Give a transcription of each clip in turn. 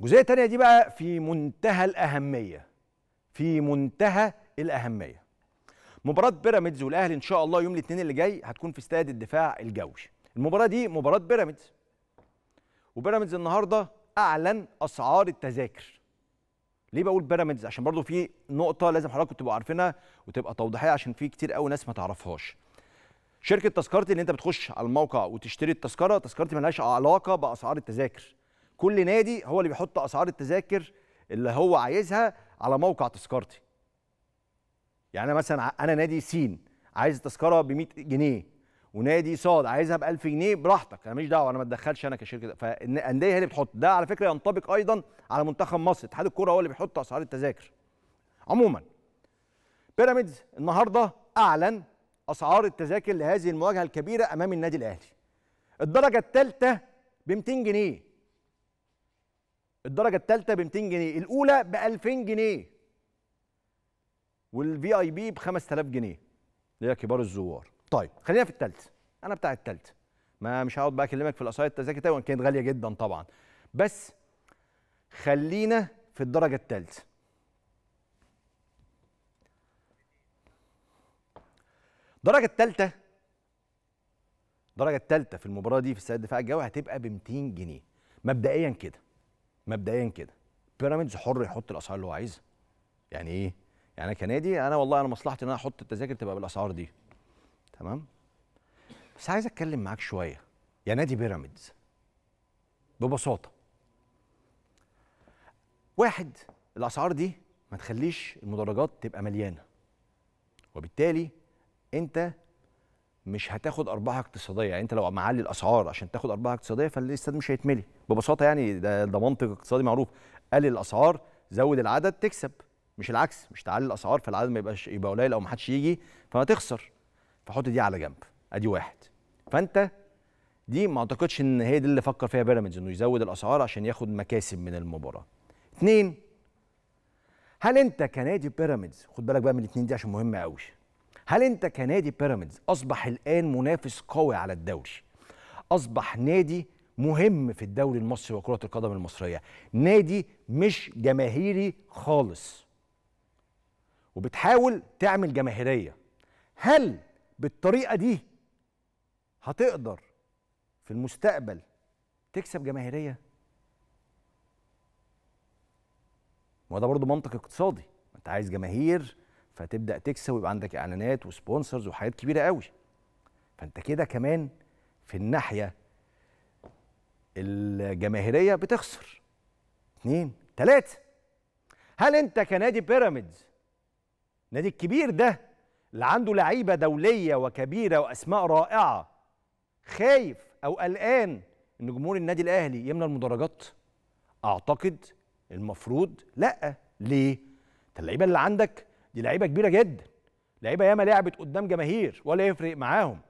الجزئيه الثانيه دي بقى في منتهى الاهميه في منتهى الاهميه مباراه بيراميدز والاهلي ان شاء الله يوم الاثنين اللي جاي هتكون في استاد الدفاع الجوي المباراه دي مباراه بيراميدز وبيراميدز النهارده اعلن اسعار التذاكر ليه بقول بيراميدز عشان برضو في نقطه لازم حضراتكم تبقوا عارفينها وتبقى توضيحيه عشان في كتير قوي ناس ما تعرفهاش شركه تذكرتي اللي انت بتخش على الموقع وتشتري التذكره تذكرتي ملهاش علاقه باسعار التذاكر كل نادي هو اللي بيحط اسعار التذاكر اللي هو عايزها على موقع تذكرتي يعني انا مثلا انا نادي سين عايز التذكره ب 100 جنيه ونادي صاد عايزها ب 1000 جنيه براحتك انا ماليش دعوه انا ما اتدخلش انا كشركه فالانديه هي اللي بتحط ده على فكره ينطبق ايضا على منتخب مصر اتحاد الكوره هو اللي بيحط اسعار التذاكر عموما بيراميدز النهارده اعلن اسعار التذاكر لهذه المواجهه الكبيره امام النادي الاهلي الدرجه الثالثه ب 200 جنيه الدرجه الثالثه ب 200 جنيه الاولى ب 2000 جنيه والفي اي بي ب 5000 جنيه اللي هي كبار الزوار طيب خلينا في الثالثه انا بتاع الثالثه ما مش هقعد بقى اكلمك في القصايد التذاكر ده وان كانت غاليه جدا طبعا بس خلينا في الدرجه الثالثه الدرجه الثالثه الدرجه الثالثه في المباراه دي في استاد الدفاع الجوي هتبقى ب 200 جنيه مبدئيا كده مبدئيا كده بيراميدز حر يحط الاسعار اللي هو عايزها يعني ايه يعني انا كنادي انا والله انا مصلحتي ان انا احط التذاكر تبقى بالاسعار دي تمام بس عايز اتكلم معاك شويه يا نادي بيراميدز ببساطه واحد الاسعار دي ما تخليش المدرجات تبقى مليانه وبالتالي انت مش هتاخد ارباح اقتصاديه يعني انت لو معلي الاسعار عشان تاخد ارباح اقتصاديه فالاستاد مش هيتملي ببساطه يعني ده, ده منطق اقتصادي معروف قلل الاسعار زود العدد تكسب مش العكس مش تعلي الاسعار فالعدد ما يبقاش يبقى قليل او ما حدش يجي تخسر فحط دي على جنب ادي واحد فانت دي ما اعتقدش ان هي دي اللي فكر فيها بيراميدز انه يزود الاسعار عشان ياخد مكاسب من المباراه اتنين هل انت كنادي بيراميدز خد بالك بقى من الاتنين دي عشان مهمه قوي هل انت كنادي بيراميدز اصبح الان منافس قوي على الدوري اصبح نادي مهم في الدوري المصري وكره القدم المصريه نادي مش جماهيري خالص وبتحاول تعمل جماهيريه هل بالطريقه دي هتقدر في المستقبل تكسب جماهيريه وده برضه منطق اقتصادي انت عايز جماهير فتبدا تكسب ويبقى عندك اعلانات وسبونسرز وحاجات كبيره قوي فانت كده كمان في الناحيه الجماهيريه بتخسر اتنين تلاته هل انت كنادي بيراميدز النادي الكبير ده اللي عنده لعيبه دوليه وكبيره واسماء رائعه خايف او قلقان ان جمهور النادي الاهلي يملى المدرجات اعتقد المفروض لا ليه اللعيبه اللي عندك دي لعيبه كبيره جدا لعيبه ياما لعبت قدام جماهير ولا يفرق معاهم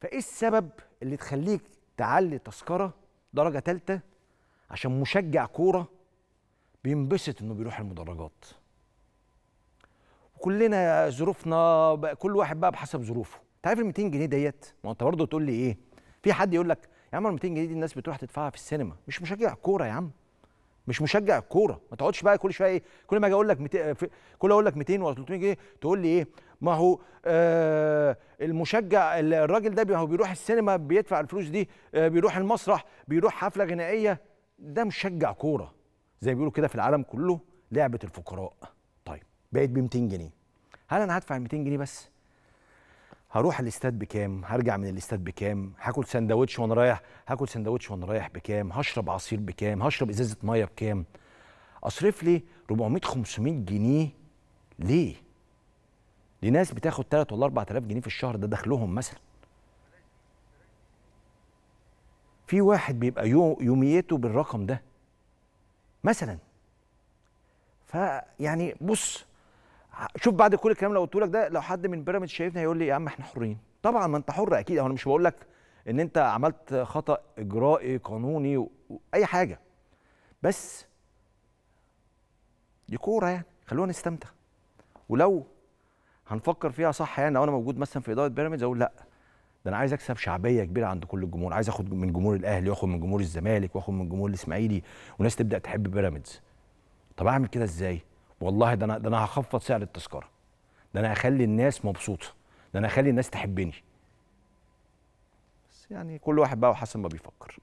فايه السبب اللي تخليك تعلي تذكره درجه ثالثه عشان مشجع كوره بينبسط انه بيروح المدرجات وكلنا ظروفنا كل واحد بقى بحسب ظروفه انت عارف ال 200 جنيه ديت ما انت برضه تقول لي ايه في حد يقول لك يا عم ال 200 جنيه دي الناس بتروح تدفعها في السينما مش مشجع كوره يا عم مش مشجع الكوره ما تقعدش بقى كل شويه ايه كل ما اجي اقول لك مت... آه، كل اقول لك 200 و 300 جنيه تقول لي ايه ما هو آه المشجع الراجل ده هو بيروح السينما بيدفع الفلوس دي آه بيروح المسرح بيروح حفله غنائيه ده مشجع كوره زي بيقولوا كده في العالم كله لعبه الفقراء طيب بقيت ب 200 جنيه هل انا هدفع 200 جنيه بس هروح الاستاد بكام هرجع من الاستاد بكام هاكل سندوتش وانا رايح هاكل سندوتش وانا رايح بكام هشرب عصير بكام هشرب ازازه ميه بكام اصرف لي 400 500 جنيه ليه لناس بتاخد 3 ولا 4000 جنيه في الشهر ده دخلهم مثلا في واحد بيبقى يوميته بالرقم ده مثلا فيعني بص شوف بعد كل الكلام اللي قلته لك ده لو حد من بيراميدز شايفني هيقول لي يا عم احنا حرين طبعا ما انت حر اكيد انا مش بقول لك ان انت عملت خطا اجرائي قانوني واي حاجه بس دي كوره يعني خلونا نستمتع ولو هنفكر فيها صح يعني لو انا موجود مثلا في اداره بيراميدز اقول لا ده انا عايز اكسب شعبيه كبيره عند كل الجمهور عايز اخد من جمهور الاهلي واخد من جمهور الزمالك واخد من جمهور الاسماعيلي وناس تبدا تحب بيراميدز طب اعمل كده ازاي والله ده انا ده انا هخفض سعر التذكره ده انا هخلي الناس مبسوطه ده انا هخلي الناس تحبني بس يعني كل واحد بقى وحسب ما بيفكر